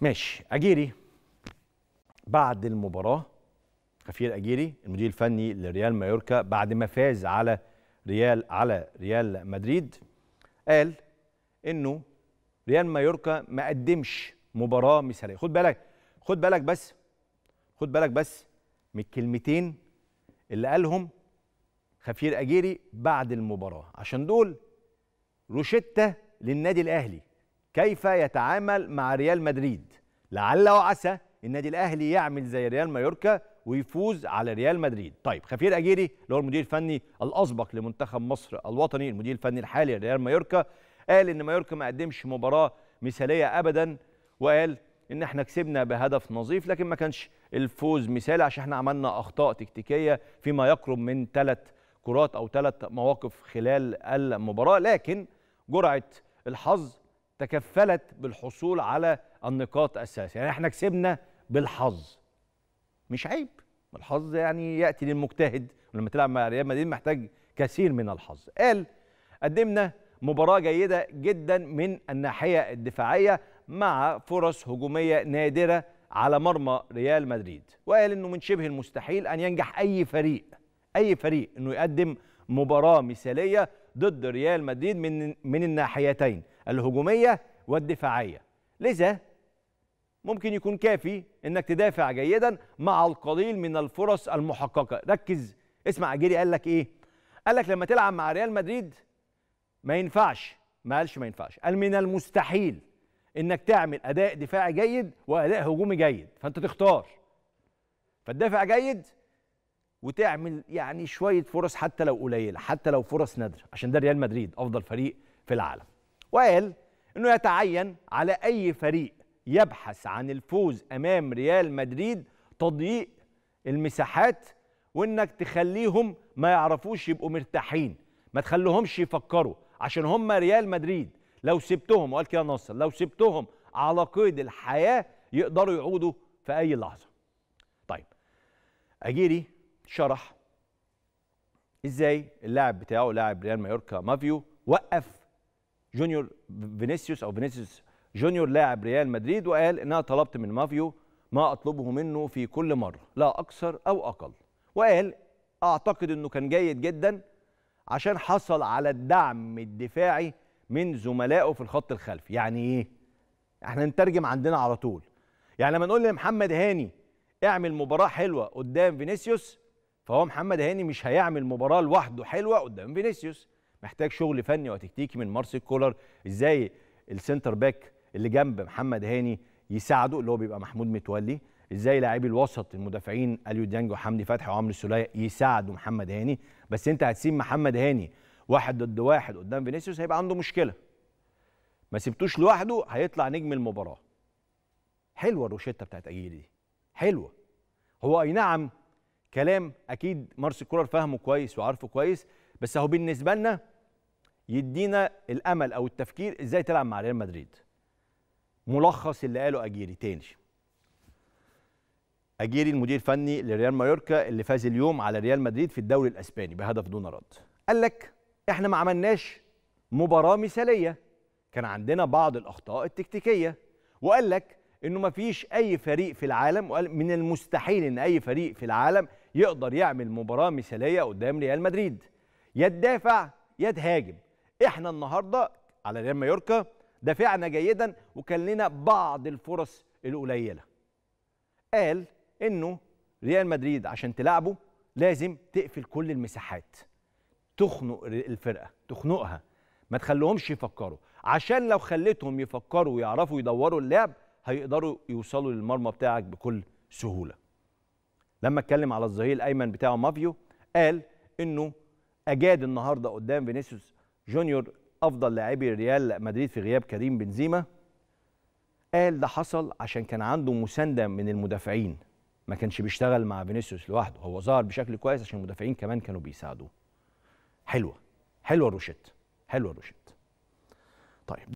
ماشي اجيري بعد المباراه خفير اجيري المدير الفني لريال مايوركا بعد ما فاز على ريال على ريال مدريد قال انه ريال مايوركا ما قدمش مباراه مثاليه خد بالك خد بالك بس خد بالك بس من الكلمتين اللي قالهم خفير اجيري بعد المباراه عشان دول روشته للنادي الاهلي كيف يتعامل مع ريال مدريد لعل وعسى النادي الاهلي يعمل زي ريال مايوركا ويفوز على ريال مدريد طيب خفير اجيري اللي هو المدير الفني الاسبق لمنتخب مصر الوطني المدير الفني الحالي لريال مايوركا قال ان مايوركا ما قدمش مباراه مثاليه ابدا وقال ان احنا كسبنا بهدف نظيف لكن ما كانش الفوز مثالي عشان احنا عملنا اخطاء تكتيكيه فيما يقرب من ثلاث كرات او ثلاث مواقف خلال المباراه لكن جرعه الحظ تكفلت بالحصول على النقاط الثلاثة يعني احنا كسبنا بالحظ مش عيب الحظ يعني ياتي للمجتهد ولما تلعب مع ريال مدريد محتاج كثير من الحظ قال قدمنا مباراه جيده جدا من الناحيه الدفاعيه مع فرص هجوميه نادره على مرمى ريال مدريد وقال انه من شبه المستحيل ان ينجح اي فريق اي فريق انه يقدم مباراه مثاليه ضد ريال مدريد من من الناحيتين الهجومية والدفاعية لذا ممكن يكون كافي انك تدافع جيدا مع القليل من الفرص المحققة ركز اسمع اجيري قال لك ايه قال لك لما تلعب مع ريال مدريد ما ينفعش ما قالش ما ينفعش قال من المستحيل انك تعمل اداء دفاعي جيد واداء هجومي جيد فانت تختار فتدافع جيد وتعمل يعني شويه فرص حتى لو قليله حتى لو فرص نادره عشان ده ريال مدريد افضل فريق في العالم وقال أنه يتعين على أي فريق يبحث عن الفوز أمام ريال مدريد تضييق المساحات وإنك تخليهم ما يعرفوش يبقوا مرتاحين ما تخليهمش يفكروا عشان هم ريال مدريد لو سبتهم وقال كده ناصر لو سبتهم على قيد الحياة يقدروا يعودوا في أي لحظة طيب أجيري شرح ازاي اللاعب بتاعه لاعب ريال مايوركا مافيو وقف جونيور فينيسيوس او فينيسيوس جونيور لاعب ريال مدريد وقال ان انا طلبت من مافيو ما اطلبه منه في كل مره لا اكثر او اقل وقال اعتقد انه كان جيد جدا عشان حصل على الدعم الدفاعي من زملائه في الخط الخلفي يعني ايه احنا نترجم عندنا على طول يعني لما نقول لمحمد هاني اعمل مباراه حلوه قدام فينيسيوس فهو محمد هاني مش هيعمل مباراه لوحده حلوه قدام فينيسيوس محتاج شغل فني وتكتيكي من مارسيل كولر ازاي السنتر باك اللي جنب محمد هاني يساعده اللي هو بيبقى محمود متولي ازاي لاعبي الوسط المدافعين اليو ديانج وحمدي فتحي وعمرو السوليه يساعدوا محمد هاني بس انت هتسيب محمد هاني واحد ضد واحد قدام فينيسيوس هيبقى عنده مشكله ما سبتوش لوحده هيطلع نجم المباراه حلوه الروشته بتاعت اجيلي دي حلوه هو اي نعم كلام اكيد مارسيل كولر فاهمه كويس وعارفه كويس بس اهو بالنسبه لنا يدينا الامل او التفكير ازاي تلعب مع ريال مدريد ملخص اللي قاله اجيري تاني اجيري المدير الفني لريال مايوركا اللي فاز اليوم على ريال مدريد في الدوري الاسباني بهدف دون رد قال لك احنا ما عملناش مباراه مثاليه كان عندنا بعض الاخطاء التكتيكيه وقال لك انه ما فيش اي فريق في العالم وقال من المستحيل ان اي فريق في العالم يقدر يعمل مباراه مثاليه قدام ريال مدريد يا تدافع يا تهاجم احنا النهارده على ريال مايوركا دافعنا جيدا وكان لنا بعض الفرص القليله قال انه ريال مدريد عشان تلعبه لازم تقفل كل المساحات تخنق الفرقه تخنقها ما تخليهمش يفكروا عشان لو خليتهم يفكروا ويعرفوا يدوروا اللعب هيقدروا يوصلوا للمرمى بتاعك بكل سهوله لما اتكلم على الظهير الايمن بتاعه مافيو قال انه اجاد النهارده قدام فينيسيوس جونيور افضل لاعبي ريال مدريد في غياب كريم بنزيما قال ده حصل عشان كان عنده مسانده من المدافعين ما كانش بيشتغل مع فينيسيوس لوحده هو ظهر بشكل كويس عشان المدافعين كمان كانوا بيساعدوه حلوه حلوه الروشيت حلوه الروشيت طيب